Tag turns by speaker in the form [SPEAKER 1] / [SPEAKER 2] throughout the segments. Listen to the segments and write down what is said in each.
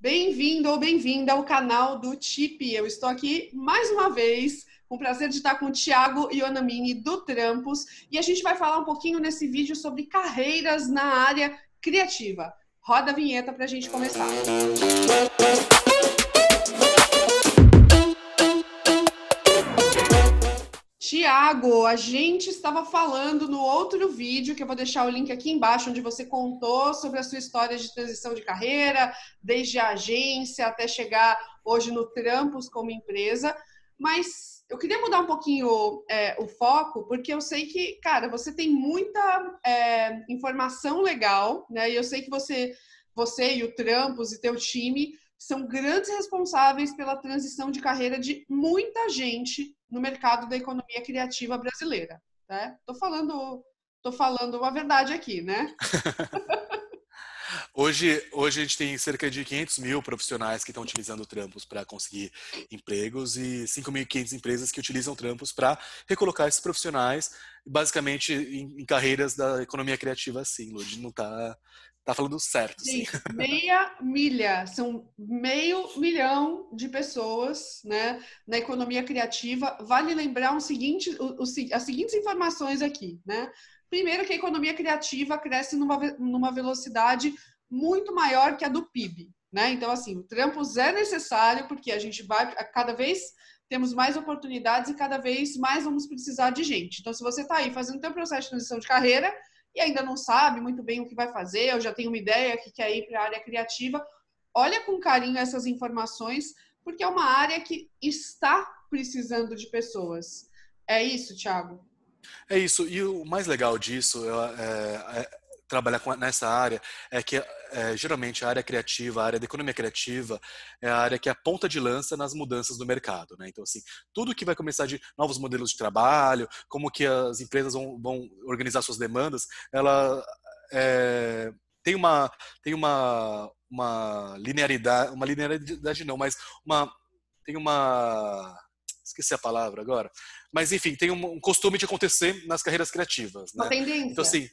[SPEAKER 1] Bem-vindo ou bem-vinda ao canal do TIP. Eu estou aqui mais uma vez com o prazer de estar com o e Ionamini do Trampos e a gente vai falar um pouquinho nesse vídeo sobre carreiras na área criativa. Roda a vinheta para a gente começar. Música Tiago, a gente estava falando no outro vídeo, que eu vou deixar o link aqui embaixo, onde você contou sobre a sua história de transição de carreira, desde a agência até chegar hoje no Trampos como empresa. Mas eu queria mudar um pouquinho é, o foco, porque eu sei que, cara, você tem muita é, informação legal, né? E eu sei que você, você e o Trampos e teu time são grandes responsáveis pela transição de carreira de muita gente no mercado da economia criativa brasileira. Né? Tô falando, tô falando uma verdade aqui, né?
[SPEAKER 2] Hoje, hoje a gente tem cerca de 500 mil profissionais que estão utilizando trampos para conseguir empregos e 5.500 empresas que utilizam trampos para recolocar esses profissionais, basicamente em, em, carreiras da economia criativa, assim, Lud, não está tá falando certo. Sim, sim.
[SPEAKER 1] meia milha, são meio milhão de pessoas, né, na economia criativa. Vale lembrar um seguinte, o, o, as seguintes informações aqui, né? Primeiro que a economia criativa cresce numa, numa velocidade muito maior que a do PIB, né? Então, assim, o Trampos é necessário porque a gente vai cada vez temos mais oportunidades e cada vez mais vamos precisar de gente. Então, se você está aí fazendo o seu processo de transição de carreira, e ainda não sabe muito bem o que vai fazer, ou já tem uma ideia que quer ir para a área criativa, olha com carinho essas informações, porque é uma área que está precisando de pessoas. É isso, Thiago?
[SPEAKER 2] É isso. E o mais legal disso é, é, trabalhar com, nessa área é que é, geralmente a área criativa, a área da economia criativa, é a área que é a ponta de lança nas mudanças do mercado. Né? Então, assim, tudo que vai começar de novos modelos de trabalho, como que as empresas vão, vão organizar suas demandas, ela é, tem uma tem uma, uma linearidade, uma linearidade não, mas uma tem uma esqueci a palavra agora, mas enfim, tem um, um costume de acontecer nas carreiras criativas. Né? Uma tendência. Então, assim,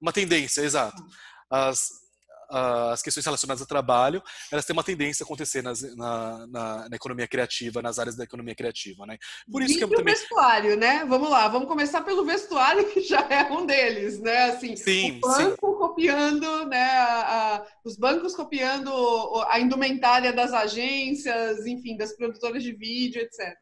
[SPEAKER 2] uma tendência, exato. As, as questões relacionadas ao trabalho, elas têm uma tendência a acontecer nas, na, na, na, economia criativa, nas áreas da economia criativa, né? Por isso e que eu também...
[SPEAKER 1] vestuário, né? Vamos lá, vamos começar pelo vestuário, que já é um deles, né? Assim, sim, o banco sim. copiando, né? A, a, os bancos copiando a indumentária das agências, enfim, das produtoras de vídeo, etc.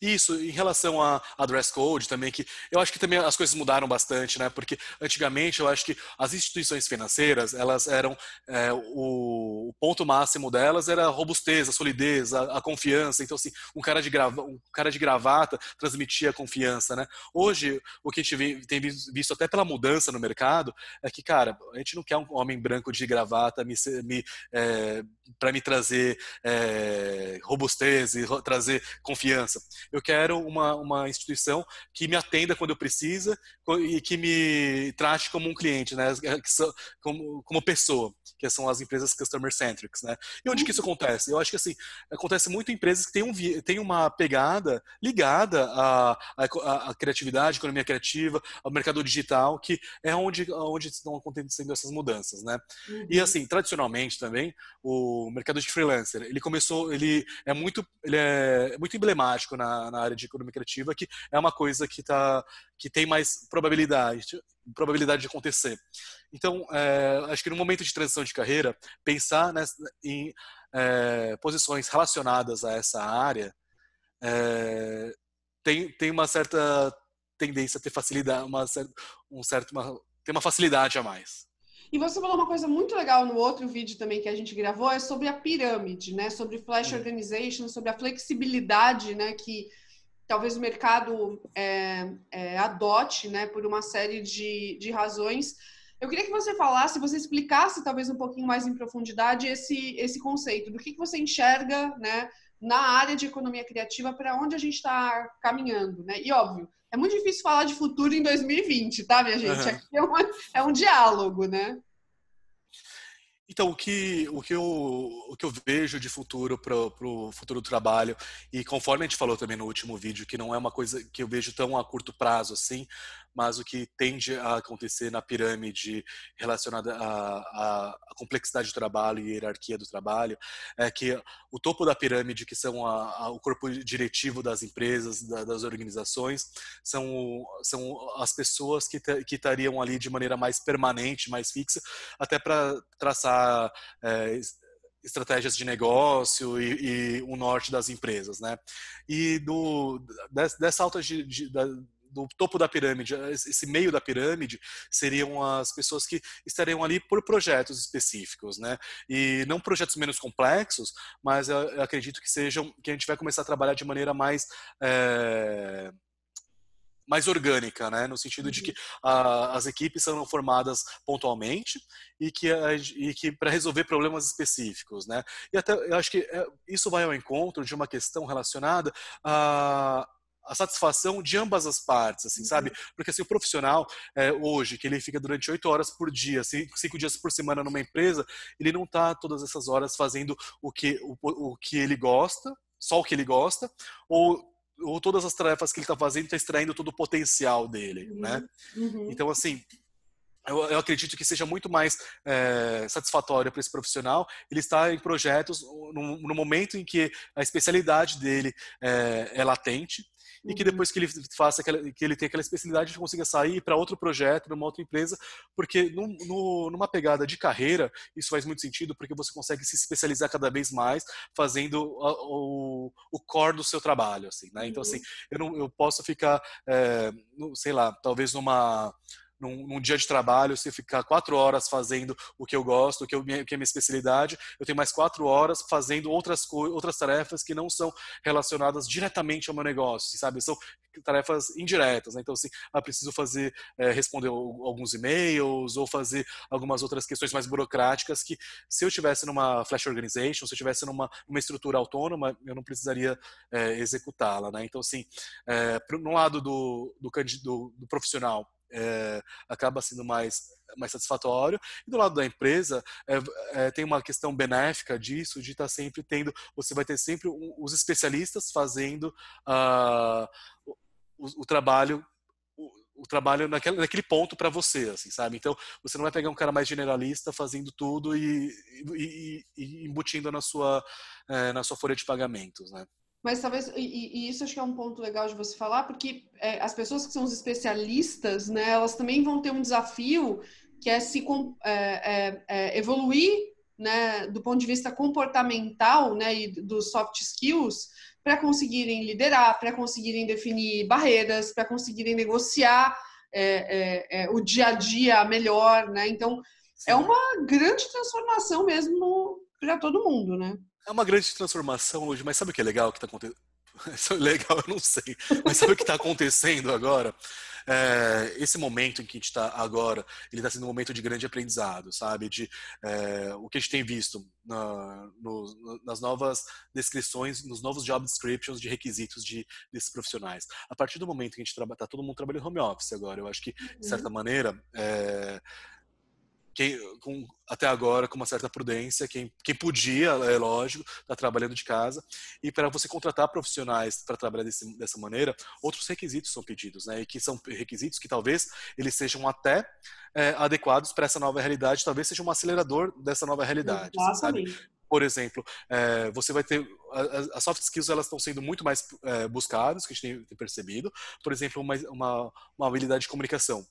[SPEAKER 2] Isso, em relação a, a dress code também, que eu acho que também as coisas mudaram bastante, né? Porque antigamente eu acho que as instituições financeiras, elas eram, é, o, o, ponto máximo delas era a robustez, a solidez, a, a confiança. Então, assim, um cara, de grava, um cara de gravata transmitia confiança, né? Hoje, o que a gente tem visto até pela mudança no mercado, é que, cara, a gente não quer um homem branco de gravata me, me, é, para me trazer é, robustez e trazer confiança. Eu quero uma, uma instituição que me atenda quando eu precisa e que me trate como um cliente, né? É, são, como, como pessoa, que são as empresas customer centrics, né? E onde que isso acontece? Eu acho que assim acontece muito em empresas que têm, um, tem uma pegada ligada à, à, à criatividade, economia criativa, ao mercado digital, que é onde, onde estão acontecendo essas mudanças, né? Uhum. E assim, tradicionalmente também o mercado de freelancer, ele começou, ele é muito, ele é muito emblemático prático na, na área de economia criativa, que é uma coisa que, tá, que tem mais probabilidade, probabilidade de acontecer. Então, é, acho que no momento de transição de carreira, pensar nessa, em é, posições relacionadas a essa área é, tem, tem uma certa tendência a ter facilidade, uma, um certo, uma, tem uma facilidade a mais.
[SPEAKER 1] E você falou uma coisa muito legal no outro vídeo também que a gente gravou, é sobre a pirâmide, né? Sobre flash é. organization, sobre a flexibilidade, né? Que talvez o mercado é, é, adote, né? Por uma série de, de razões. Eu queria que você falasse, você explicasse talvez um pouquinho mais em profundidade esse, esse conceito, do que, que você enxerga, né? na área de economia criativa para onde a gente está caminhando, né? E óbvio, é muito difícil falar de futuro em 2020, tá, minha gente? Uhum. Aqui é, uma, é um diálogo, né?
[SPEAKER 2] Então, o que, o que, eu, o que eu vejo de futuro para o futuro do trabalho, e conforme a gente falou também no último vídeo, que não é uma coisa que eu vejo tão a curto prazo assim, mas o que tende a acontecer na pirâmide relacionada à, à complexidade do trabalho e hierarquia do trabalho é que o topo da pirâmide, que são a, a, o corpo diretivo das empresas, da, das organizações, são, são as pessoas que, te, que estariam ali de maneira mais permanente, mais fixa, até para traçar é, estratégias de negócio e, e, o norte das empresas, né? E do, dessa alta de, de, do topo da pirâmide, eh, esse meio da pirâmide, seriam as pessoas que estariam ali por projetos específicos, né? E não projetos menos complexos, mas eu acredito que sejam que a gente vai começar a trabalhar de maneira mais é mais orgânica, né? no sentido de que uhum. a, as equipes são formadas pontualmente e que, e que para resolver problemas específicos. Né? E até eu acho que eh, isso vai ao encontro de uma questão relacionada a a satisfação de ambas as partes, assim, uhum. sabe? Porque assim, o profissional é, hoje, que ele fica durante oito horas por dia, cinco, assim, cinco, dias por semana numa empresa, ele não está todas essas horas fazendo o que, o, o que ele gosta, só o que ele gosta, ou ou todas as tarefas que ele está fazendo está extraindo todo o potencial dele, uhum. né? Uhum. Então, assim, eu, eu, acredito que seja muito mais é, satisfatório para esse profissional ele estar em projetos no, no, momento em que a especialidade dele é, é latente e que uhum. depois que ele faça aquela, que ele tem aquela especialidade, ele consiga sair para outro projeto, para uma outra empresa, porque no, no, numa pegada de carreira, isso faz muito sentido, porque você consegue se especializar cada vez mais fazendo a, o, o core do seu trabalho, assim, né? Então, assim, uhum. eu, não, eu posso ficar, é, sei lá, talvez numa num, num, dia de trabalho, se eu ficar quatro horas fazendo o que eu gosto, o que, eu, o que é minha especialidade, eu tenho mais quatro horas fazendo outras, outras tarefas que não são relacionadas diretamente ao meu negócio, assim, sabe? São tarefas indiretas. Né? Então, assim, eu ah, preciso fazer, é, responder alguns e-mails ou fazer algumas outras questões mais burocráticas que, se eu estivesse numa Flash Organization, se eu estivesse numa uma estrutura autônoma, eu não precisaria é, executá-la. Né? Então, assim, é, no lado do, do, do, do profissional, é, acaba sendo mais, mais satisfatório. E do lado da empresa, é, é, tem uma questão benéfica disso, de estar tá sempre tendo, você vai ter sempre um, os especialistas fazendo uh, o, o trabalho o trabalho naquele, naquele ponto para você, assim, sabe? Então, você não vai pegar um cara mais generalista fazendo tudo e, e, e, embutindo na sua, é, na sua folha de pagamentos, né?
[SPEAKER 1] Mas talvez, e, e, isso acho que é um ponto legal de você falar, porque é, as pessoas que são os especialistas, né, elas também vão ter um desafio que é se é, é, é, evoluir né, do ponto de vista comportamental né, e dos soft skills para conseguirem liderar, para conseguirem definir barreiras, para conseguirem negociar é, é, o dia a dia melhor. Né? Então, é uma grande transformação mesmo para todo mundo, né?
[SPEAKER 2] É uma grande transformação hoje, mas sabe o que é legal que está acontecendo? é legal, eu não sei. Mas sabe o que está acontecendo agora? É, esse momento em que a gente está agora, ele está sendo um momento de grande aprendizado, sabe? De é, o que a gente tem visto na, no, nas novas descrições, nos novos job descriptions de requisitos de, desses profissionais. A partir do momento que a gente está, todo mundo trabalhando home office agora. Eu acho que de certa uhum. maneira é, quem, com, até agora com uma certa prudência, quem, quem podia, é lógico, está trabalhando de casa. E para você contratar profissionais para trabalhar desse, dessa maneira, outros requisitos são pedidos, né? E que são requisitos que talvez eles sejam até é, adequados para essa nova realidade, talvez seja um acelerador dessa nova realidade, assim, por exemplo, é, você vai ter as soft skills elas estão sendo muito mais é, buscadas, que a gente tem, percebido. Por exemplo, uma, uma, uma habilidade de comunicação.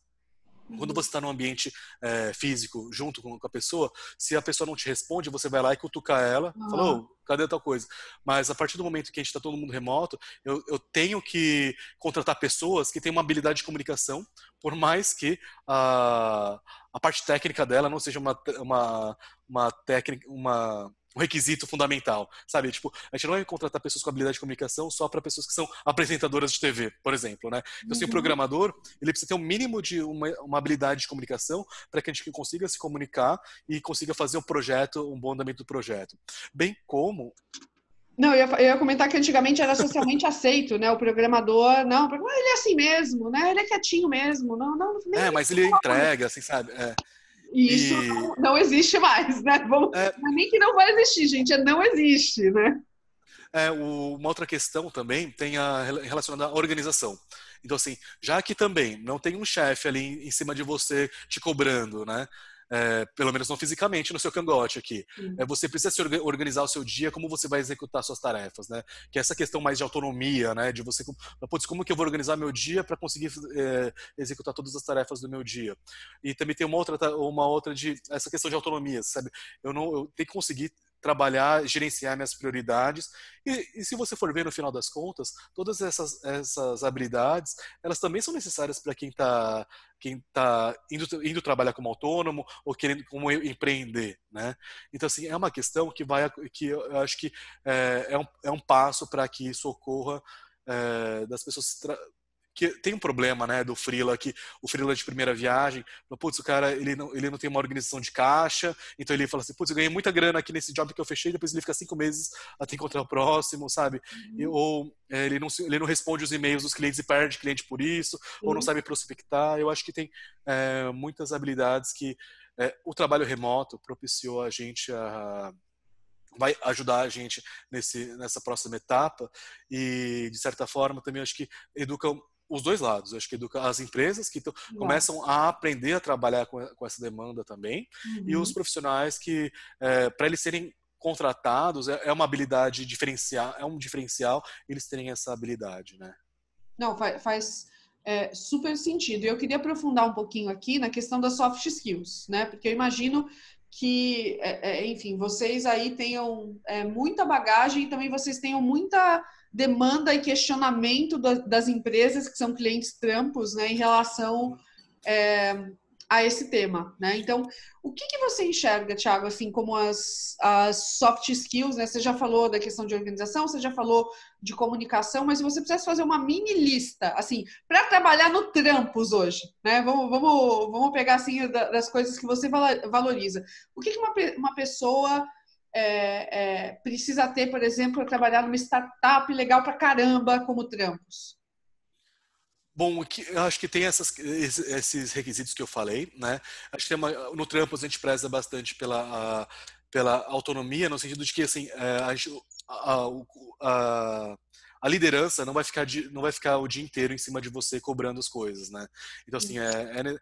[SPEAKER 2] Quando você está num ambiente é, físico junto com, a pessoa, se a pessoa não te responde, você vai lá e cutucar ela, uhum. falou, cadê tal coisa? Mas a partir do momento que a gente está todo mundo remoto, eu, eu, tenho que contratar pessoas que têm uma habilidade de comunicação, por mais que a, a parte técnica dela não seja uma, uma, uma técnica, uma um requisito fundamental, sabe? Tipo, a gente não vai contratar pessoas com habilidade de comunicação só para pessoas que são apresentadoras de TV, por exemplo, né? Então, se assim, o uhum. programador, ele precisa ter um mínimo de uma, uma habilidade de comunicação para que a gente consiga se comunicar e consiga fazer um projeto, um bom andamento do projeto. Bem como
[SPEAKER 1] não, eu ia, eu ia, comentar que antigamente era socialmente aceito, né? O programador, não, ele é assim mesmo, né? Ele é quietinho mesmo, não, não. é, mas ele
[SPEAKER 2] entrega, assim, sabe? É. E isso e...
[SPEAKER 1] Não, não, existe mais, né? Vamos, é... é nem que não vai existir, gente, é não existe, né?
[SPEAKER 2] É, o, uma outra questão também tem a relacionada à organização. Então, assim, já que também não tem um chefe ali em cima de você te cobrando, né? é, pelo menos não fisicamente, no seu cangote aqui. É, você precisa se organizar o seu dia, como você vai executar suas tarefas, né? Que é essa questão mais de autonomia, né? De você, putz, como que eu vou organizar meu dia para conseguir é, executar todas as tarefas do meu dia? E também tem uma outra, uma outra de essa questão de autonomia, sabe? Eu não, eu tenho que conseguir trabalhar, gerenciar minhas prioridades. E, e, se você for ver no final das contas, todas essas, essas habilidades, elas também são necessárias para quem está quem tá indo, indo trabalhar como autônomo ou querendo como empreender, né? Então assim é uma questão que vai que eu acho que é, é, um, é um passo para que isso ocorra é, das pessoas que tem um problema, né, do freela que o freela é de primeira viagem, putz, o cara ele não, ele não tem uma organização de caixa, então ele fala assim, putz, eu ganhei muita grana aqui nesse job que eu fechei, depois ele fica cinco meses até encontrar o próximo, sabe? Uhum. E, ou é, ele, não, ele não responde os e-mails dos clientes e perde cliente por isso, uhum. ou não sabe prospectar. Eu acho que tem é, muitas habilidades que é, o trabalho remoto propiciou a gente a vai ajudar a gente nesse, nessa próxima etapa e de certa forma também acho que educam os dois lados. Eu acho que educa as empresas que começam a aprender a trabalhar com, com essa demanda também uhum. e os uhum. profissionais que, é, para eles serem contratados, é, é uma habilidade diferencial, é um diferencial eles terem essa habilidade, né?
[SPEAKER 1] Não, faz, faz é, super sentido. eu queria aprofundar um pouquinho aqui na questão das soft skills, né? Porque eu imagino que, é, é, enfim, vocês aí tenham é, muita bagagem e também vocês tenham muita demanda e questionamento das empresas que são clientes trampos né, em relação é, a esse tema. Né? Então, o que, que você enxerga, Thiago, assim, como as, as soft skills? Né? Você já falou da questão de organização, você já falou de comunicação, mas se você precisasse fazer uma mini lista, assim, para trabalhar no trampos hoje, né? Vamos, vamos, vamos pegar assim das coisas que você valoriza. O que, que uma, uma pessoa é, é, precisa ter, por exemplo, trabalhar numa startup legal para caramba, como Trampos?
[SPEAKER 2] Bom, eu acho que tem essas, esses requisitos que eu falei, né? Acho que uma, no Trampos a gente preza bastante pela, a, pela autonomia, no sentido de que assim, é, a, a, a a liderança não vai ficar não vai ficar o dia inteiro em cima de você cobrando as coisas, né? Então assim é, é,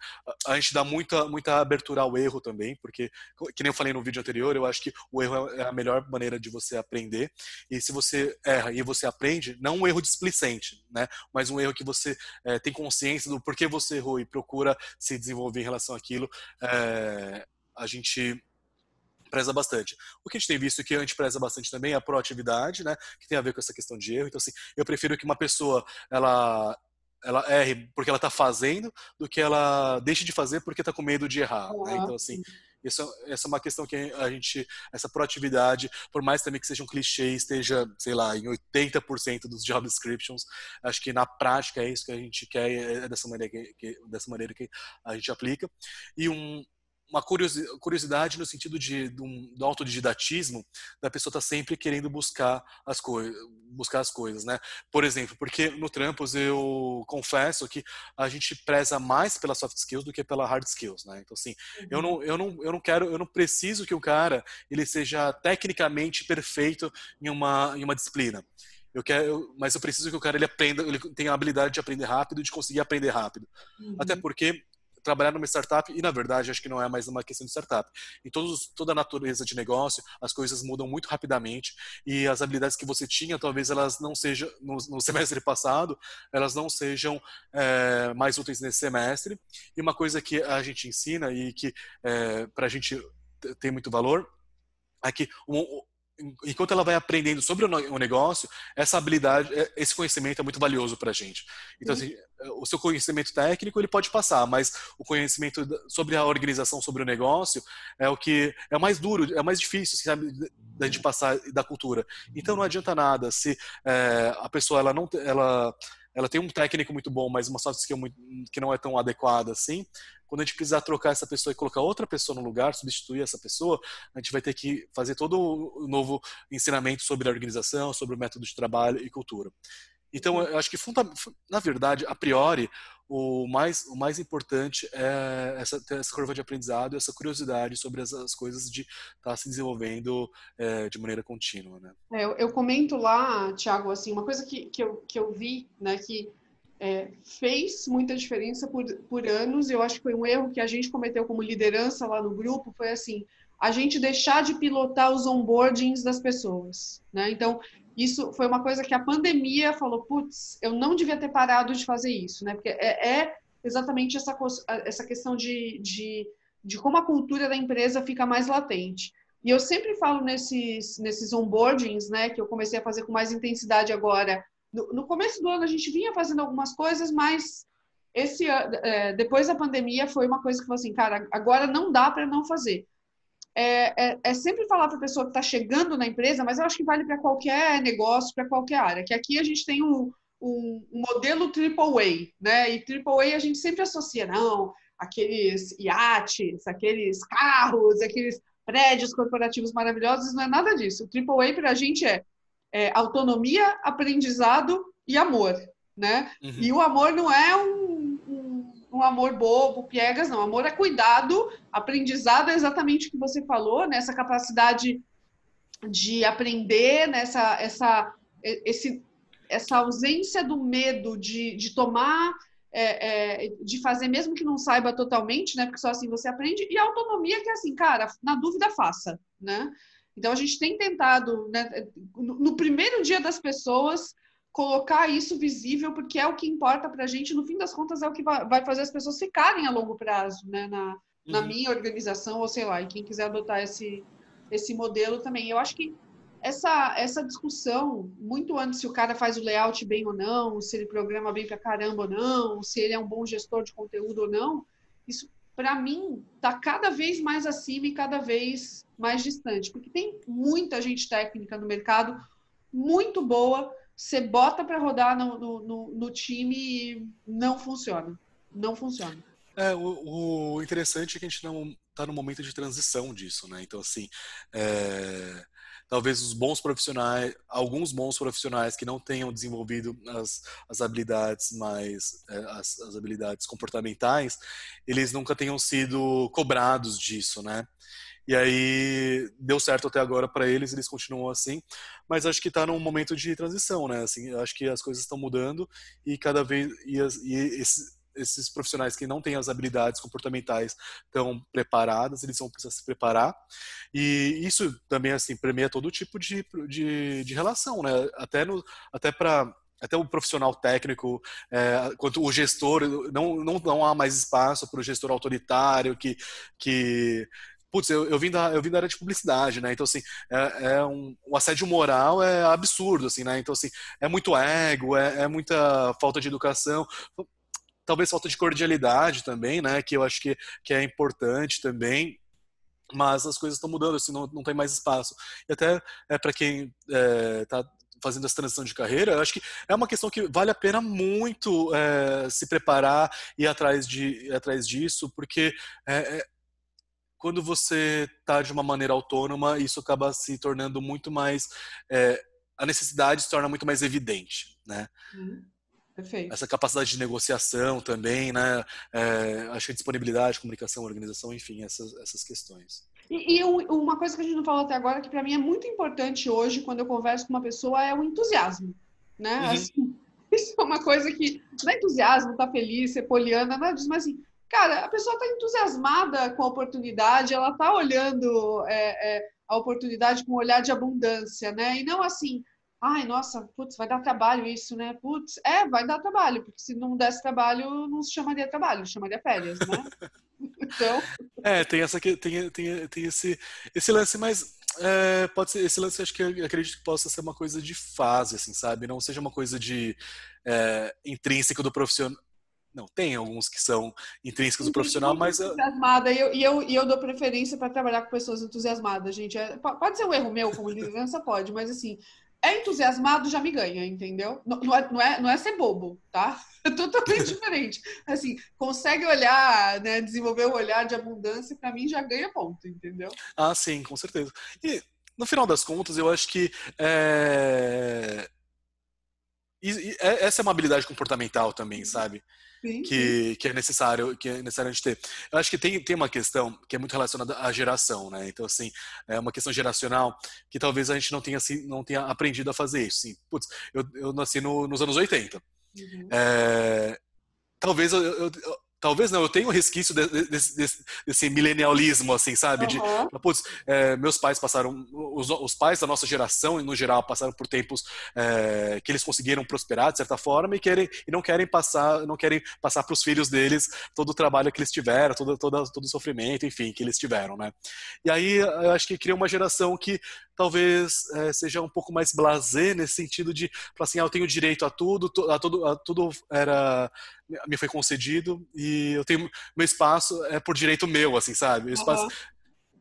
[SPEAKER 2] a gente dá muita muita abertura ao erro também, porque que nem eu falei no vídeo anterior, eu acho que o erro é, é a melhor maneira de você aprender e se você erra e você aprende, não um erro displicente, né? Mas um erro que você é, tem consciência do porquê você errou e procura se desenvolver em relação àquilo. É, a gente preza bastante. O que a gente tem visto que a gente preza bastante também é a proatividade, né, que tem a ver com essa questão de erro. Então, assim, eu prefiro que uma pessoa ela ela erre porque ela está fazendo do que ela deixe de fazer porque está com medo de errar. Né? Então, assim, isso, essa é uma questão que a gente, essa proatividade, por mais também que seja um clichê, esteja, sei lá, em 80% dos job descriptions, acho que na prática é isso que a gente quer, é, é dessa maneira que, que dessa maneira que a gente aplica. E um, uma curiosidade no sentido de, de um, do autodidatismo, da pessoa estar tá sempre querendo buscar as, coisas buscar as coisas, né? Por exemplo, porque no Trampos eu confesso que a gente preza mais pelas soft skills do que pela hard skills, né? Então, assim, uhum. eu, não, uhum. eu, não, eu não quero, eu não preciso que o cara ele seja tecnicamente perfeito em uma, em uma disciplina. Eu quero, mas eu preciso que o cara ele aprenda, ele tenha a habilidade de aprender rápido, de conseguir aprender rápido. Uhum. Até porque trabalhar numa startup e, na verdade, acho que não é mais uma questão de startup. Em todos, toda a natureza de negócio, as coisas mudam muito rapidamente e as habilidades que você tinha, talvez elas não sejam, no, no semestre passado, elas não sejam é, mais úteis nesse semestre. E uma coisa que a gente ensina e que é, para a gente tem muito valor é que enquanto ela vai aprendendo sobre o negócio, essa habilidade, é, esse conhecimento é muito valioso para a gente. Então, assim, o seu conhecimento técnico ele pode passar, mas o conhecimento sobre a organização, sobre o negócio, é o que é mais duro, é mais difícil, assim, sabe, da gente passar da cultura. Então, não adianta nada se é, a pessoa ela não ela ela tem um técnico muito bom, mas uma soft skill muito, que não é tão adequada assim, quando a gente precisar trocar essa pessoa e colocar outra pessoa no lugar, substituir essa pessoa, a gente vai ter que fazer todo o novo ensinamento sobre a organização, sobre o método de trabalho e cultura. Então, eu acho que, na verdade, a priori, o mais, o mais importante é essa, essa curva de aprendizado, essa curiosidade sobre as, as coisas de estar tá se desenvolvendo é, de maneira contínua, né?
[SPEAKER 1] É, eu, eu, comento lá, Tiago, assim, uma coisa que, que, eu, que eu vi, né, que é, fez muita diferença por, por anos. Eu acho que foi um erro que a gente cometeu como liderança lá no grupo, foi assim, a gente deixar de pilotar os onboardings das pessoas, né? Então, isso foi uma coisa que a pandemia falou, putz, eu não devia ter parado de fazer isso, né? Porque é, é exatamente essa, essa questão de, de, de como a cultura da empresa fica mais latente. E eu sempre falo nesses, nesses onboardings, né, que eu comecei a fazer com mais intensidade agora, no, começo do ano a gente vinha fazendo algumas coisas, mas esse é, depois da pandemia foi uma coisa que foi assim, cara, agora não dá para não fazer. É, é, é sempre falar para a pessoa que está chegando na empresa, mas eu acho que vale para qualquer negócio, para qualquer área, que aqui a gente tem um, um, um modelo AAA, né? E AAA a gente sempre associa, não, aqueles iates, aqueles carros, aqueles prédios corporativos maravilhosos, não é nada disso. O AAA para a gente é é, autonomia, aprendizado e amor, né? Uhum. E o amor não é um, um, um, amor bobo, piegas, não. Amor é cuidado, aprendizado é exatamente o que você falou, nessa né? capacidade de aprender, nessa né? essa, esse, essa ausência do medo de, de tomar é, é, de fazer mesmo que não saiba totalmente, né? Porque só assim você aprende. E a autonomia que é assim, cara, na dúvida faça, né? Então, a gente tem tentado, né, no primeiro dia das pessoas, colocar isso visível, porque é o que importa para a gente, no fim das contas, é o que vai fazer as pessoas ficarem a longo prazo, né, na, uhum. na minha organização, ou sei lá, e quem quiser adotar esse, esse modelo também. Eu acho que essa, essa discussão, muito antes se o cara faz o layout bem ou não, se ele programa bem pra caramba ou não, se ele é um bom gestor de conteúdo ou não, isso para mim, está cada vez mais acima e cada vez mais distante, porque tem muita gente técnica no mercado, muito boa, você bota para rodar no, no, no, time e não funciona. Não funciona.
[SPEAKER 2] É, o, o interessante é que a gente não está no momento de transição disso, né? Então, assim, é talvez os bons profissionais, alguns bons profissionais que não tenham desenvolvido as, as habilidades mais, é, as, as habilidades comportamentais, eles nunca tenham sido cobrados disso, né? E aí deu certo até agora para eles, eles continuam assim, mas acho que está num momento de transição, né? Assim, acho que as coisas estão mudando e cada vez e, as, e esse, esses profissionais que não têm as habilidades comportamentais tão preparadas, eles vão precisar se preparar. E isso também assim permeia todo tipo de, de, de relação, né? Até no, até para até o profissional técnico, é, quanto o gestor, não, não, não há mais espaço para o gestor autoritário que, que putz, eu, eu, vim da, eu vim da área de publicidade, né? Então, assim, é, é um, assédio moral é absurdo, assim, né? Então, assim, é muito ego, é, é muita falta de educação talvez falta de cordialidade também, né? Que eu acho que, que é importante também mas as coisas estão mudando, assim, não, não tem mais espaço. E até é, para quem está é, fazendo essa transição de carreira, eu acho que é uma questão que vale a pena muito é, se preparar e ir atrás, de, ir atrás disso, porque é, é quando você está de uma maneira autônoma, isso acaba se tornando muito mais. É, a necessidade se torna muito mais evidente, né?
[SPEAKER 1] Uhum. Perfeito.
[SPEAKER 2] Essa capacidade de negociação também, né? É, acho que a disponibilidade, comunicação, organização, enfim, essas, essas questões.
[SPEAKER 1] E, e, uma coisa que a gente não falou até agora, que para mim é muito importante hoje, quando eu converso com uma pessoa, é o entusiasmo, né? Uhum. Assim, isso é uma coisa que dá é entusiasmo, tá feliz, ser é poliana, né? mas assim, cara, a pessoa tá entusiasmada com a oportunidade, ela tá olhando é, é, a oportunidade com um olhar de abundância, né? E não assim, Ai, nossa, putz, vai dar trabalho isso, né? Putz, é, vai dar trabalho, porque se não desse trabalho, não se chamaria trabalho, chamaria férias, né? então...
[SPEAKER 2] É, tem, essa, tem, tem, tem esse, esse lance, mas é, pode ser, esse lance acho que acredito que possa ser uma coisa de fase, assim, sabe? Não seja uma coisa de é, intrínseca do profissional. Não, tem alguns que são intrínsecos do profissional, mas. É
[SPEAKER 1] entusiasmada, e eu, e eu, e eu dou preferência para trabalhar com pessoas entusiasmadas, gente. É, pode ser um erro meu como liderança, pode, mas assim, é entusiasmado, já me ganha, entendeu? Não, não, é, não, é, não é ser bobo, tá? É totalmente diferente. Assim, consegue olhar, né, desenvolver o um olhar de abundância, para mim já ganha ponto, entendeu?
[SPEAKER 2] Ah, sim, com certeza. E, no final das contas, eu acho que é... E, e, é, essa é uma habilidade comportamental também, sabe? que, que é necessário que é necessário a gente ter. Eu acho que tem, tem uma questão que é muito relacionada à geração, né? Então, assim, é uma questão geracional que talvez a gente não tenha, assim, não tenha aprendido a fazer isso. Assim, putz, eu, eu nasci no, nos anos 80. Uhum. É, talvez eu, eu Talvez não, eu tenho um resquício desse, desse, desse milenialismo, assim, sabe? De, uhum. putz, é, meus pais passaram, os, os, pais da nossa geração, no geral, passaram por tempos é, que eles conseguiram prosperar, de certa forma, e, querem, e não querem passar não querem passar para os filhos deles todo o trabalho que eles tiveram, todo, todo, todo o sofrimento, enfim, que eles tiveram, né? E aí, eu acho que cria uma geração que talvez é, seja um pouco mais blasé nesse sentido de, assim, ah, eu tenho direito a tudo, a tudo, a tudo era me foi concedido e eu tenho meu espaço é por direito meu, assim, sabe? Espaço, uhum.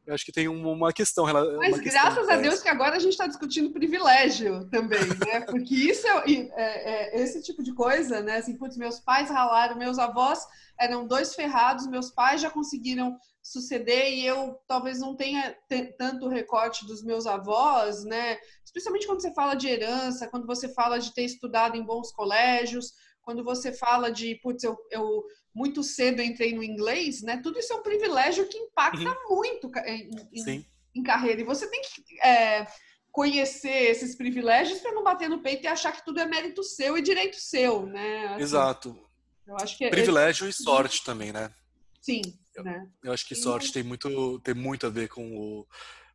[SPEAKER 2] Eu acho que tem uma questão. Mas questão, graças a é. Deus
[SPEAKER 1] que agora a gente está discutindo privilégio também, né? Porque isso é, é, é, esse tipo de coisa, né? Assim, putz, meus pais ralaram, meus avós eram dois ferrados, meus pais já conseguiram suceder e eu talvez não tenha tanto recorte dos meus avós, né? Especialmente quando você fala de herança, quando você fala de ter estudado em bons colégios, quando você fala de, putz, eu, eu muito cedo entrei no inglês, né? Tudo isso é um privilégio que impacta uhum. muito em, em, em, carreira. E você tem que é, conhecer esses privilégios para não bater no peito e achar que tudo é mérito seu e direito seu, né? Assim, Exato. Eu acho que é privilégio é... e sorte também, né? Sim. Eu, né?
[SPEAKER 2] eu acho que sorte tem muito, tem muito a ver com o,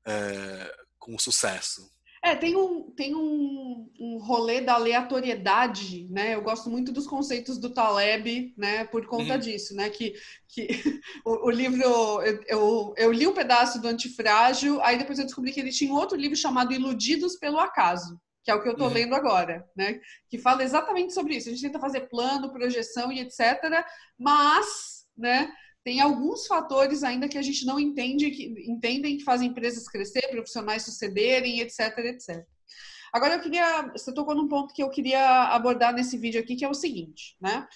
[SPEAKER 2] é, com o sucesso.
[SPEAKER 1] É, tem um, tem um, um rolê da aleatoriedade, né? Eu gosto muito dos conceitos do Taleb, né? Por conta uhum. disso, né? Que, que o, o livro... Eu, eu, eu, li um pedaço do Antifrágil, aí depois eu descobri que ele tinha um outro livro chamado Iludidos pelo Acaso, que é o que eu estou uhum. lendo agora, né? Que fala exatamente sobre isso. A gente tenta fazer plano, projeção e etc. Mas, né? tem alguns fatores ainda que a gente não entende, que entendem que fazem empresas crescer, profissionais sucederem, etc, etc. Agora eu queria, você tocou num ponto que eu queria abordar nesse vídeo aqui, que é o seguinte, né?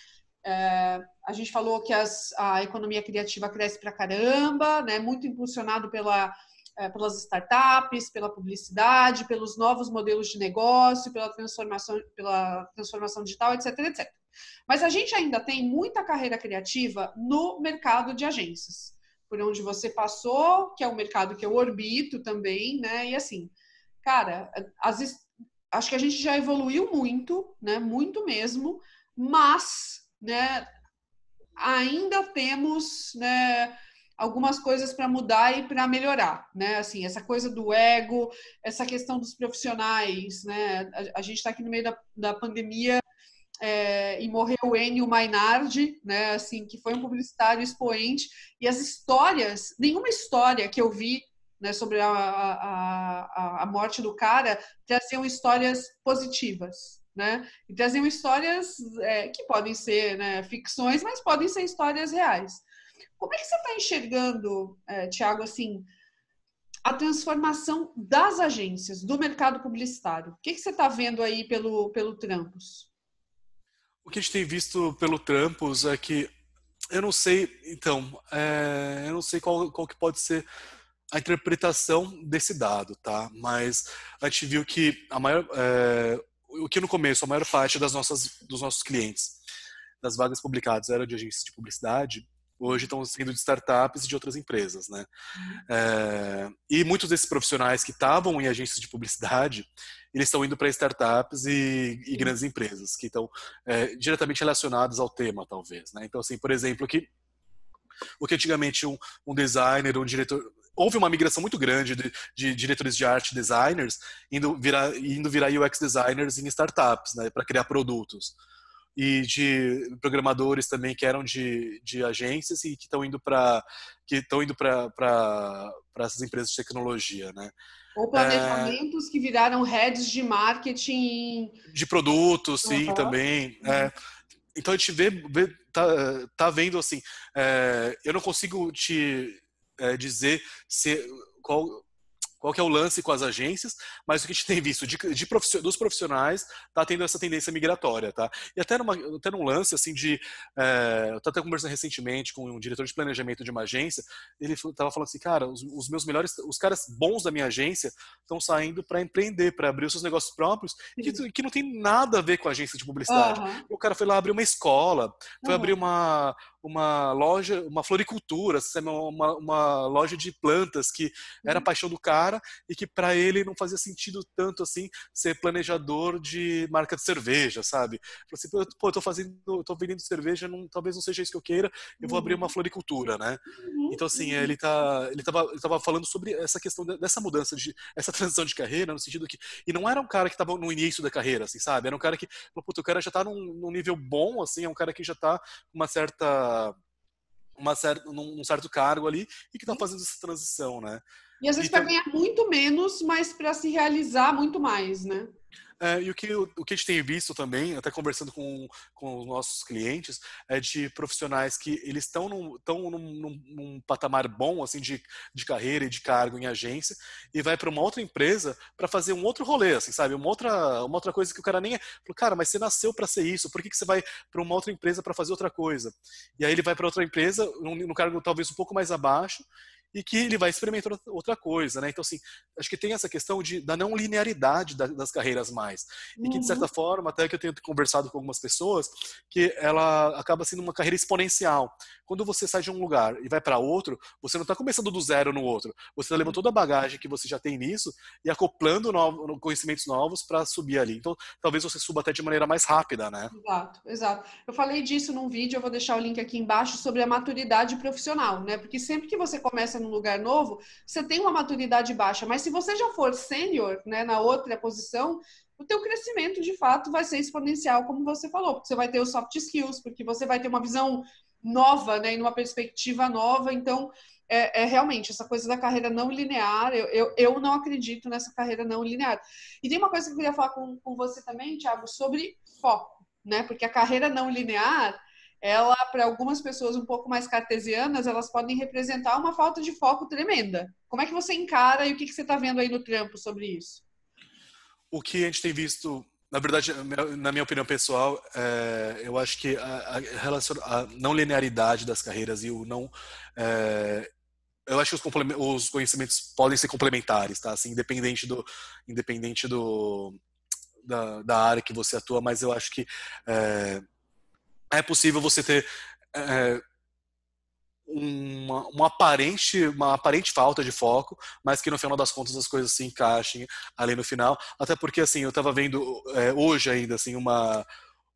[SPEAKER 1] É, a gente falou que as, a economia criativa cresce pra caramba, né? Muito impulsionado pela, é, pelas startups, pela publicidade, pelos novos modelos de negócio, pela transformação, pela transformação digital, etc, etc. Mas a gente ainda tem muita carreira criativa no mercado de agências, por onde você passou, que é um mercado que eu orbito também, né? E assim, cara, as, acho que a gente já evoluiu muito, né? Muito mesmo, mas, né? Ainda temos, né? algumas coisas para mudar e para melhorar, né? Assim, essa coisa do ego, essa questão dos profissionais, né? A, a gente está aqui no meio da, da pandemia é, e morreu o Enio Mainardi, né, assim, que foi um publicitário expoente, e as histórias, nenhuma história que eu vi né, sobre a, a, a morte do cara traziam histórias positivas, né, e traziam histórias é, que podem ser né, ficções, mas podem ser histórias reais. Como é que você está enxergando, é, Tiago, assim, a transformação das agências, do mercado publicitário? O que, que você está vendo aí pelo, pelo Trampos?
[SPEAKER 2] O que a gente tem visto pelo Trampos é que eu não sei, então, é, eu não sei qual, qual que pode ser a interpretação desse dado, tá? Mas a gente viu que a maior, é, o que no começo a maior parte das nossas, dos nossos clientes das vagas publicadas era de agências de publicidade, hoje estão sendo de startups e de outras empresas, né? Uhum. É, e muitos desses profissionais que estavam em agências de publicidade, eles estão indo para startups e, e, grandes empresas que estão é, diretamente relacionadas ao tema, talvez, né? Então, assim, por exemplo, que o que antigamente um, um designer, um diretor houve uma migração muito grande de, de, diretores de arte designers indo virar, indo virar UX designers em startups, né, para criar produtos e de programadores também que eram de, de agências e que estão indo para que estão indo para essas empresas de tecnologia, né?
[SPEAKER 1] Ou é. planejamentos é... que viraram heads de marketing.
[SPEAKER 2] De produtos, sim, uhum. também. É. Uhum. Então a gente vê, vê tá, tá vendo assim, é, eu não consigo te é, dizer se qual qual que é o lance com as agências, mas o que a gente tem visto de, de dos profissionais está tendo essa tendência migratória, tá? E até, numa, até num lance, assim, de... É, eu estava conversando recentemente com um diretor de planejamento de uma agência, ele estava falando assim, cara, os, os, meus melhores, os caras bons da minha agência estão saindo para empreender, para abrir os seus negócios próprios, que, que não tem nada a ver com a agência de publicidade. Uhum. O cara foi lá abrir uma escola, foi uhum. abrir uma uma loja, uma floricultura, assim, uma, uma loja de plantas que era a uhum. paixão do cara e que para ele não fazia sentido tanto assim ser planejador de marca de cerveja, sabe? Assim, pô, eu tô fazendo, tô vendendo cerveja, não, talvez não seja isso que eu queira, eu vou abrir uhum. uma floricultura, né? Uhum, então assim, ele tá, ele tava, ele tava falando sobre essa questão dessa mudança de essa transição de carreira, no sentido que e não era um cara que estava no início da carreira, assim, sabe? Era um cara que, pô, o cara já tá num, num nível bom, assim, é um cara que já tá uma certa uma cer um certo cargo ali e que está fazendo essa transição, né? E às vezes então, para ganhar
[SPEAKER 1] muito menos, mas para se realizar muito mais, né?
[SPEAKER 2] É, e o que, o que a gente tem visto também, até conversando com, com os nossos clientes, é de profissionais que eles estão num, tão num, num, num, patamar bom assim de, de carreira e de cargo em agência e vai para uma outra empresa para fazer um outro rolê, assim, sabe? Uma outra, uma outra coisa que o cara nem é. Cara, mas você nasceu para ser isso, por que, que você vai para uma outra empresa para fazer outra coisa? E aí ele vai para outra empresa, num, num cargo talvez um pouco mais abaixo, e que ele vai experimentando outra coisa, né? Então, assim, acho que tem essa questão de, da não linearidade das, das carreiras mais. E que, de uhum. certa forma, até que eu tenho conversado com algumas pessoas, que ela acaba sendo uma carreira exponencial. Quando você sai de um lugar e vai para outro, você não está começando do zero no outro. Você está levando uhum. toda a bagagem que você já tem nisso e acoplando novo, conhecimentos novos para subir ali. Então, talvez você suba até de maneira mais rápida, né?
[SPEAKER 1] Exato, exato. Eu falei disso num vídeo, eu vou deixar o link aqui embaixo sobre a maturidade profissional, né? Porque sempre que você começa num lugar novo, você tem uma maturidade baixa. Mas se você já for sênior, né, na outra posição, o teu crescimento de fato vai ser exponencial, como você falou, porque você vai ter os soft skills, porque você vai ter uma visão nova, né? E numa perspectiva nova. Então, é, é, realmente essa coisa da carreira não linear. Eu, eu, eu, não acredito nessa carreira não linear. E tem uma coisa que eu queria falar com, com você também, Thiago, sobre foco, né? Porque a carreira não linear, ela, para algumas pessoas um pouco mais cartesianas, elas podem representar uma falta de foco tremenda. Como é que você encara e o que, que você está vendo aí no trampo sobre isso?
[SPEAKER 2] O que a gente tem visto na verdade, na minha opinião pessoal, é, eu acho que a, a, a, não linearidade das carreiras e o não. É, eu acho que os, os, conhecimentos podem ser complementares, tá? Assim, independente do, independente do da, da área que você atua, mas eu acho que é, é possível você ter é, uma, uma, aparente, uma aparente falta de foco, mas que no final das contas as coisas se encaixem ali no final. Até porque, assim, eu estava vendo é, hoje ainda, assim, uma,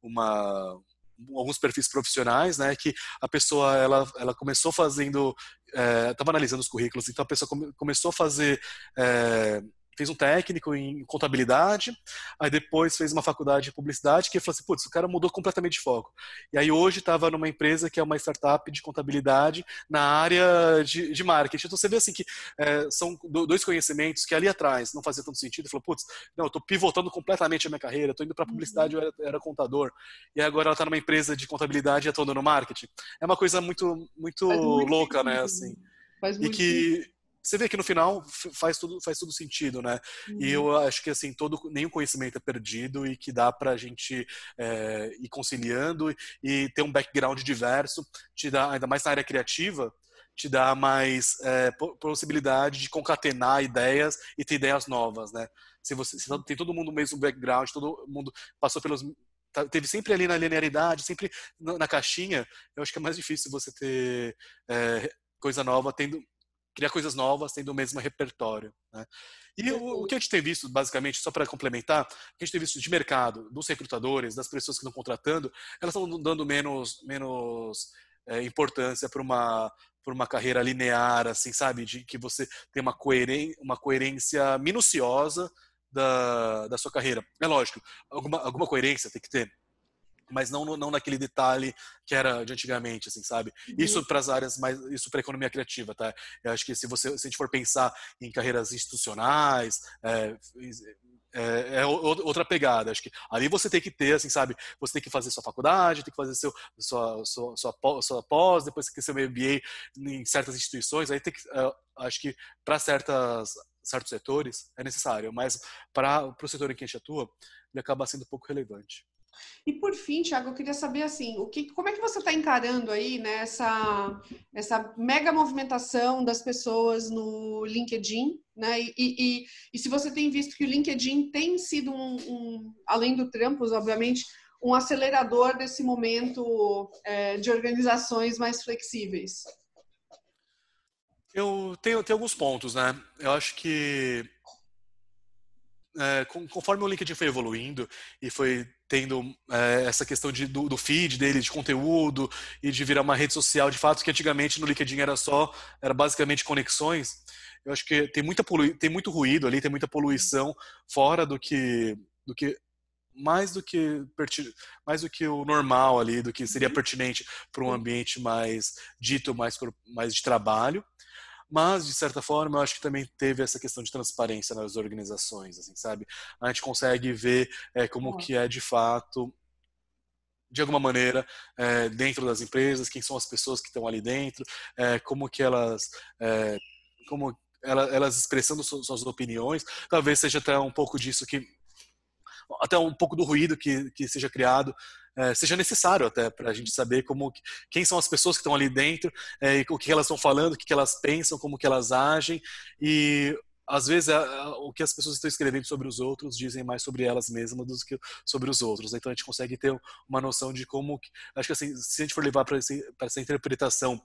[SPEAKER 2] uma, alguns perfis profissionais, né, que a pessoa, ela, ela começou fazendo, estava é, analisando os currículos, então a pessoa come, começou a fazer... É, fez um técnico em contabilidade, aí depois fez uma faculdade de publicidade, que falou assim, putz, o cara mudou completamente de foco. E aí hoje estava numa empresa que é uma startup de contabilidade na área de, de marketing. Então você vê assim que é, são dois conhecimentos que ali atrás não fazia tanto sentido, falou, putz, não, eu tô pivotando completamente a minha carreira, tô indo para publicidade, eu era, era, contador, e agora ela está numa empresa de contabilidade e atuando no marketing. É uma coisa muito, muito, muito louca, né, sentido. né, assim. Faz e que sentido você vê que no final faz tudo faz tudo sentido, né? Uhum. E eu uhum. acho que assim todo nenhum conhecimento é perdido e que dá para a gente é, ir conciliando e ter um background diverso, te dá ainda mais na área criativa, te dá mais é, possibilidade de concatenar ideias e ter ideias novas, né? Se você se uhum. tem todo mundo mesmo background, todo mundo passou pelos tá, teve sempre ali na linearidade, sempre na caixinha, eu acho que é mais difícil você ter é, coisa nova tendo criar coisas novas tendo o mesmo repertório. Né? E o, o, que a gente tem visto, basicamente, só para complementar, que a gente tem visto de mercado, dos recrutadores, das pessoas que estão contratando, elas estão dando menos, menos é, importância para uma por uma carreira linear, assim, sabe, de que você tem uma, coerência uma coerência minuciosa da, da sua carreira. É lógico, alguma, alguma coerência tem que ter, mas não, não naquele detalhe que era de antigamente, assim, sabe? Isso para as áreas mais, isso para economia criativa, tá? Eu acho que se você, se a gente for pensar em carreiras institucionais, é, é, é outra pegada. Acho que ali você tem que ter, assim, sabe? Você tem que fazer sua faculdade, tem que fazer seu, sua, sua, sua, sua pós, depois tem que ser MBA em certas instituições. Aí tem que, é, acho que para certas certos setores é necessário, mas para o setor em que a gente atua, ele acaba sendo pouco relevante.
[SPEAKER 1] E por fim, Thiago, eu queria saber assim, o que, como é que você está encarando aí nessa né, essa mega movimentação das pessoas no LinkedIn, né? E, e, e, se você tem visto que o LinkedIn tem sido um, um além do Trampos, obviamente, um acelerador desse momento é, de organizações mais flexíveis.
[SPEAKER 2] Eu tenho, tenho alguns pontos, né? Eu acho que é, conforme o LinkedIn foi evoluindo e foi tendo é, essa questão de, do, do, feed dele, de conteúdo e de virar uma rede social, de fato, que antigamente no LinkedIn era só, era basicamente conexões. Eu acho que tem, muita polu tem muito ruído ali, tem muita poluição fora do que, do que mais do que mais do que o normal ali, do que seria uhum. pertinente para um ambiente mais dito, mais, mais de trabalho mas de certa forma eu acho que também teve essa questão de transparência nas organizações, assim, sabe? A gente consegue ver é, como uhum. que é de fato de alguma maneira é, dentro das empresas quem são as pessoas que estão ali dentro é, como que elas como elas expressando suas opiniões talvez seja até um pouco disso que até um pouco do ruído que, que seja criado é, seja necessário até para a gente saber como quem são as pessoas que estão ali dentro, é, o que elas estão falando, o que elas pensam, como que elas agem e às vezes é, é, o que as pessoas estão escrevendo sobre os outros dizem mais sobre elas mesmas do que sobre os outros. Então a gente consegue ter uma noção de como. Acho que assim, se a gente for levar para essa interpretação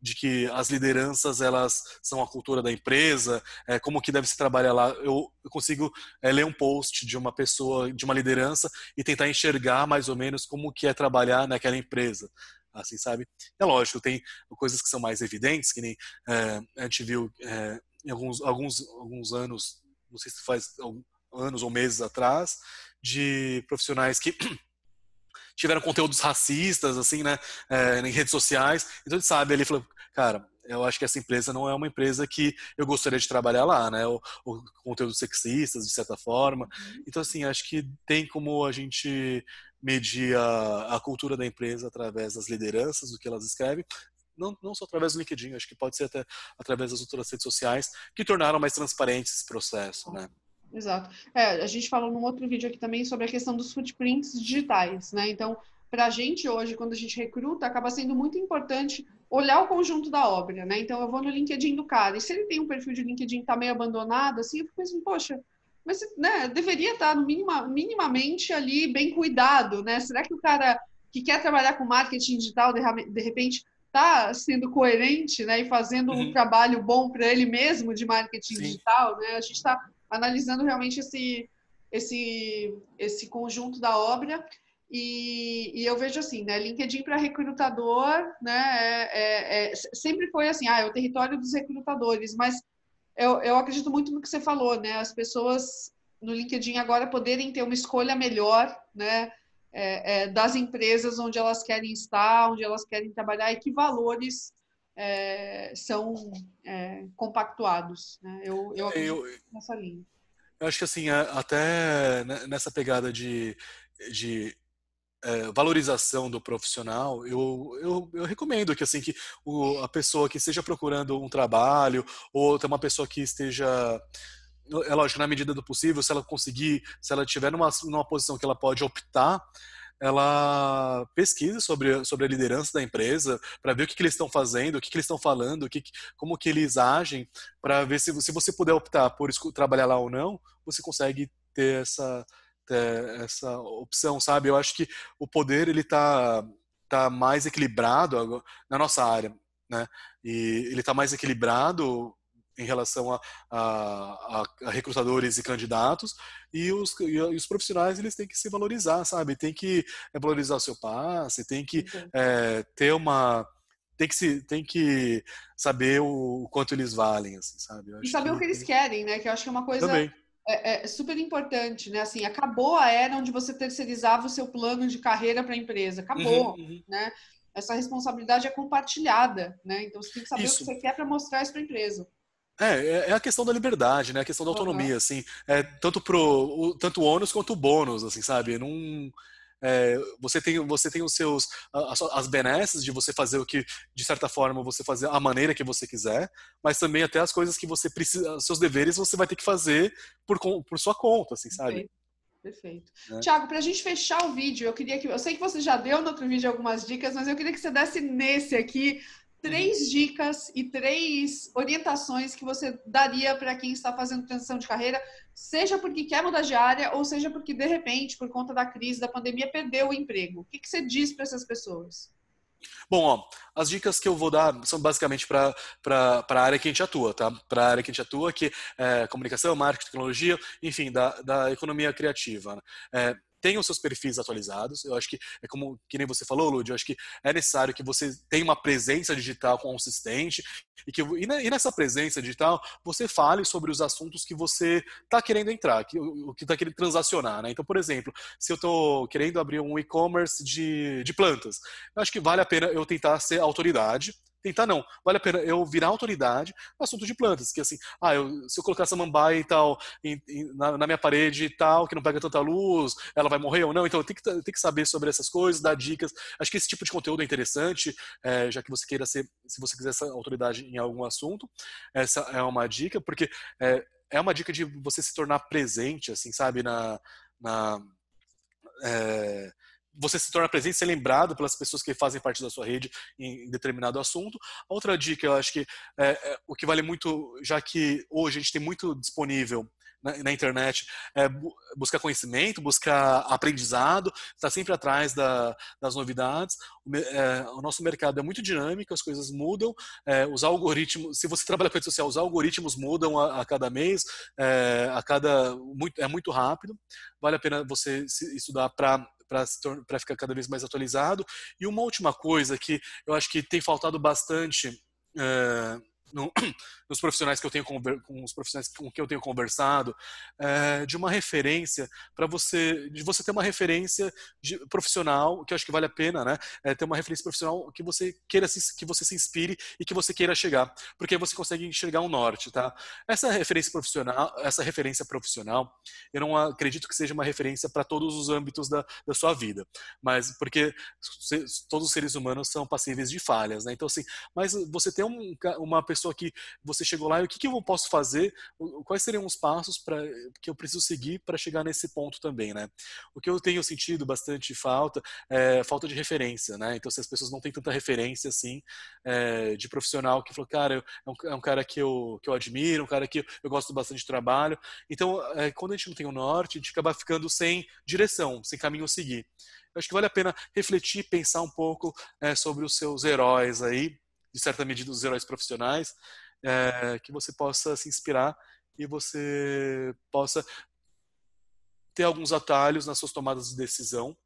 [SPEAKER 2] de que as lideranças elas são a cultura da empresa, é, como que deve se trabalhar lá, eu, eu consigo é, ler um post de uma pessoa, de uma liderança e tentar enxergar mais ou menos como que é trabalhar naquela empresa assim, sabe? É lógico, tem coisas que são mais evidentes, que nem é, a gente viu é, em alguns, alguns, alguns anos, não sei se faz anos ou meses atrás, de profissionais que tiveram conteúdos racistas, assim, né, é, em redes sociais. Então ele sabe, ele falou, cara, eu acho que essa empresa não é uma empresa que eu gostaria de trabalhar lá, né? O, o conteúdo sexistas, de certa forma. Uhum. Então, assim, acho que tem como a gente medir a, a, cultura da empresa através das lideranças, do que elas escrevem, não, não só através do LinkedIn, acho que pode ser até através das outras redes sociais, que tornaram mais transparente esse processo, né?
[SPEAKER 1] Exato. É, a gente falou num outro vídeo aqui também sobre a questão dos footprints digitais, né? Então, para a gente hoje, quando a gente recruta, acaba sendo muito importante olhar o conjunto da obra, né? Então, eu vou no LinkedIn do cara, e se ele tem um perfil de LinkedIn que está meio abandonado, assim, eu fico pensando, poxa, mas né, deveria estar tá minima, minimamente ali bem cuidado, né? Será que o cara que quer trabalhar com marketing digital, de repente, está sendo coerente né, e fazendo uhum. um trabalho bom para ele mesmo de marketing Sim. digital. Né? A gente está analisando realmente esse, esse, esse conjunto da obra. E, e eu vejo assim, né? LinkedIn para recrutador, né? É, é, é, sempre foi assim, ah, é o território dos recrutadores, mas eu, eu acredito muito no que você falou, né? As pessoas no LinkedIn agora poderem ter uma escolha melhor, né? é, é, das empresas onde elas querem estar, onde elas querem trabalhar e que valores é, são é, compactuados. Né? Eu, eu é, acredito eu, nessa linha.
[SPEAKER 2] Eu acho que assim, até nessa pegada de, de é, valorização do profissional, eu, eu, eu, recomendo que assim que o, a pessoa que esteja procurando um trabalho ou tem uma pessoa que esteja é lógico, na medida do possível, se ela conseguir, se ela estiver numa, numa posição que ela pode optar, ela pesquisa sobre, sobre a liderança da empresa para ver o que, que eles estão fazendo, o que, que eles estão falando, o que, como que eles agem, para ver se, se você puder optar por trabalhar lá ou não, você consegue ter essa, ter essa opção, sabe? Eu acho que o poder ele está tá mais equilibrado na nossa área, né? E ele está mais equilibrado em relação a, a, a recrutadores e candidatos, e os, e os, profissionais eles têm que se valorizar, sabe? Tem que é, valorizar o seu passe, tem que é, ter uma tem que, se, tem que saber o, quanto eles valem, assim, sabe? e saber que... o que eles querem,
[SPEAKER 1] né? Que eu acho que é uma coisa é, é super importante, né? Assim, acabou a era onde você terceirizava o seu plano de carreira para a empresa. Uhum, acabou, uhum, uhum. né? Essa responsabilidade é compartilhada, né? Então você tem que saber isso. o que você quer para mostrar isso para a empresa.
[SPEAKER 2] É, é, é a questão da liberdade, né? A questão da autonomia, uhum. assim. É, tanto, pro, o, tanto o ônus quanto o bônus, assim, sabe? Não, é, você tem você tem os seus as, as benesses de você fazer o que de certa forma você fazer a maneira que você quiser mas também até as coisas que você precisa seus deveres você vai ter que fazer por, por sua conta assim sabe Perfeito. Perfeito. É. Tiago,
[SPEAKER 1] para a gente fechar o vídeo, eu queria que. Eu sei que você já deu no outro vídeo algumas dicas, mas eu queria que você desse nesse aqui Uhum. três dicas e três orientações que você daria para quem está fazendo transição de carreira, seja porque quer mudar de área ou seja porque, de repente, por conta da crise, da pandemia, perdeu o emprego? O que, que você diz para essas pessoas?
[SPEAKER 2] Bom, ó, as dicas que eu vou dar são basicamente para a área que a gente atua, tá? Para a área que a gente atua, que é comunicação, marketing, tecnologia, enfim, da, da economia criativa. Né? É, tenham seus perfis atualizados. Eu acho que é como que nem você falou, Lud, eu acho que é necessário que você tenha uma presença digital consistente e que e nessa presença digital você fale sobre os assuntos que você está querendo entrar, que, o que está querendo transacionar, né? Então, por exemplo, se eu estou querendo abrir um e-commerce de, de plantas, eu acho que vale a pena eu tentar ser autoridade Tentar não. Vale a pena eu virar autoridade no assunto de plantas, que assim, ah, eu, se eu colocar samambaia e tal em, em, na, na, minha parede e tal, que não pega tanta luz, ela vai morrer ou não? Então eu tenho que, eu tenho que saber sobre essas coisas, dar dicas. Acho que esse tipo de conteúdo é interessante, é, já que você queira ser, se você quiser ser autoridade em algum assunto. Essa é uma dica, porque é, é uma dica de você se tornar presente, assim, sabe, na. na é, você se torna presente, ser lembrado pelas pessoas que fazem parte da sua rede em, determinado assunto. Outra dica, eu acho que é, é, o que vale muito, já que hoje a gente tem muito disponível na, na internet é buscar conhecimento, buscar aprendizado, está sempre atrás da, das novidades. O, é, o, nosso mercado é muito dinâmico, as coisas mudam, é, os algoritmos, se você trabalha com rede social, os algoritmos mudam a, a cada mês, é, a cada muito, é muito rápido. Vale a pena você estudar para para ficar cada vez mais atualizado. E uma última coisa que eu acho que tem faltado bastante é, no, nos profissionais que eu tenho com os profissionais com que eu tenho conversado é, de uma referência para você de você ter uma referência de, profissional que eu acho que vale a pena né é, ter uma referência profissional que você queira se, que você se inspire e que você queira chegar porque você consegue enxergar um norte tá essa referência profissional essa referência profissional eu não acredito que seja uma referência para todos os âmbitos da, da sua vida mas porque se, todos os seres humanos são passíveis de falhas né então assim mas você tem um, uma pessoa pessoa que você chegou lá e o que, que eu posso fazer, quais seriam os passos para que eu preciso seguir para chegar nesse ponto também, né? O que eu tenho sentido bastante falta é falta de referência, né? Então, se as pessoas não têm tanta referência, assim, é, de profissional que falou, cara, eu, é, um, é, um, cara que eu, que eu admiro, um cara que eu, eu gosto bastante de trabalho. Então, é, quando a gente não tem o norte, a gente acaba ficando sem direção, sem caminho a seguir. Eu acho que vale a pena refletir, pensar um pouco é, sobre os seus heróis aí, de certa medida, dos heróis profissionais, é, que você possa se inspirar e você possa ter alguns atalhos nas suas tomadas de decisão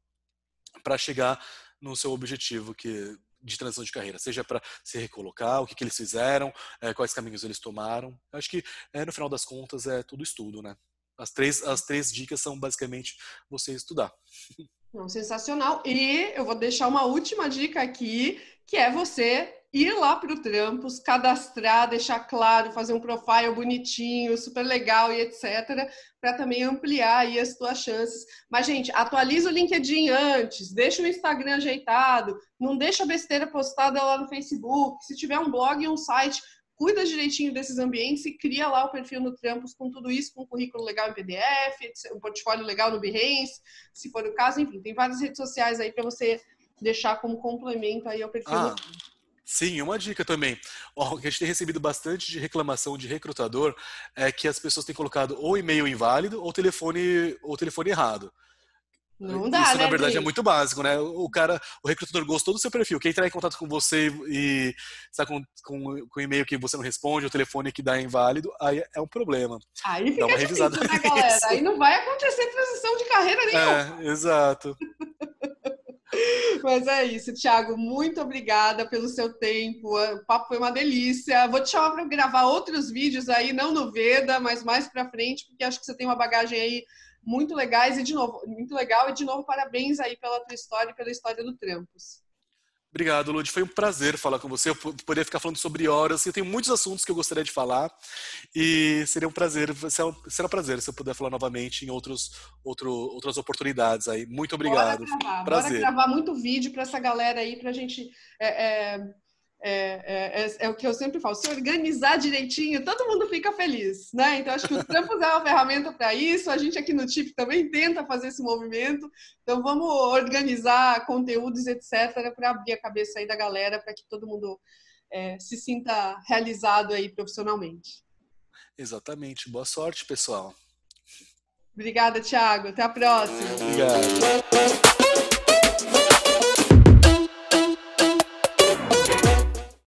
[SPEAKER 2] para chegar no seu objetivo que de transição de carreira, seja para se recolocar, o que, que eles fizeram, é, quais caminhos eles tomaram. Eu acho que é, no final das contas é tudo estudo, né? As três, as três dicas são basicamente você estudar.
[SPEAKER 1] Não, sensacional. E eu vou deixar uma última dica aqui, que é você ir lá para o Trampos, cadastrar, deixar claro, fazer um profile bonitinho, super legal e etc., para também ampliar aí as tuas chances. Mas, gente, atualiza o LinkedIn antes, deixa o Instagram ajeitado, não deixa besteira postada lá no Facebook. Se tiver um blog e um site, cuida direitinho desses ambientes e cria lá o perfil no Trampos com tudo isso, com um currículo legal em PDF, um portfólio legal no Behance, se for o caso, enfim, tem várias redes sociais aí para você deixar como complemento aí ao perfil. Ah,
[SPEAKER 2] Sim, uma dica também. O que a gente tem recebido bastante de reclamação de recrutador é que as pessoas têm colocado ou e-mail inválido ou telefone ou telefone errado.
[SPEAKER 1] Não dá, Isso, né, na verdade, é Gui? é muito
[SPEAKER 2] básico, né? O cara, o recrutador gostou do seu perfil, quem entrar em contato com você e está com, com, com e-mail que você não responde, o telefone que dá inválido, aí é um problema.
[SPEAKER 1] Aí fica dá uma difícil, revisada né, galera? Aí não vai acontecer transição de carreira é,
[SPEAKER 2] nenhuma. É, exato.
[SPEAKER 1] Mas é isso, Thiago. Muito obrigada pelo seu tempo. O papo foi uma delícia. Vou te chamar para gravar outros vídeos aí, não no Veda, mas mais para frente, porque acho que você tem uma bagagem aí muito legais e de novo, muito legal e de novo parabéns aí pela tua história e pela história do Trampos.
[SPEAKER 2] Obrigado, Lud. Foi um prazer falar com você. Eu poderia ficar falando sobre horas. Eu tenho muitos assuntos que eu gostaria de falar. E seria um prazer, será um prazer se eu puder falar novamente em outros, outro, outras oportunidades aí. Muito obrigado. Bora gravar, prazer. Bora
[SPEAKER 1] gravar muito vídeo para essa galera aí, para a gente é, é é, é, é, é, o que eu sempre falo, se organizar direitinho, todo mundo fica feliz, né? Então, acho que o Trampos é uma ferramenta para isso, a gente aqui no TIP também tenta fazer esse movimento, então vamos organizar conteúdos, etc., para abrir a cabeça aí da galera, para que todo mundo é, se sinta realizado aí profissionalmente.
[SPEAKER 2] Exatamente, boa sorte, pessoal.
[SPEAKER 1] Obrigada, Thiago, até a próxima.
[SPEAKER 2] Obrigado.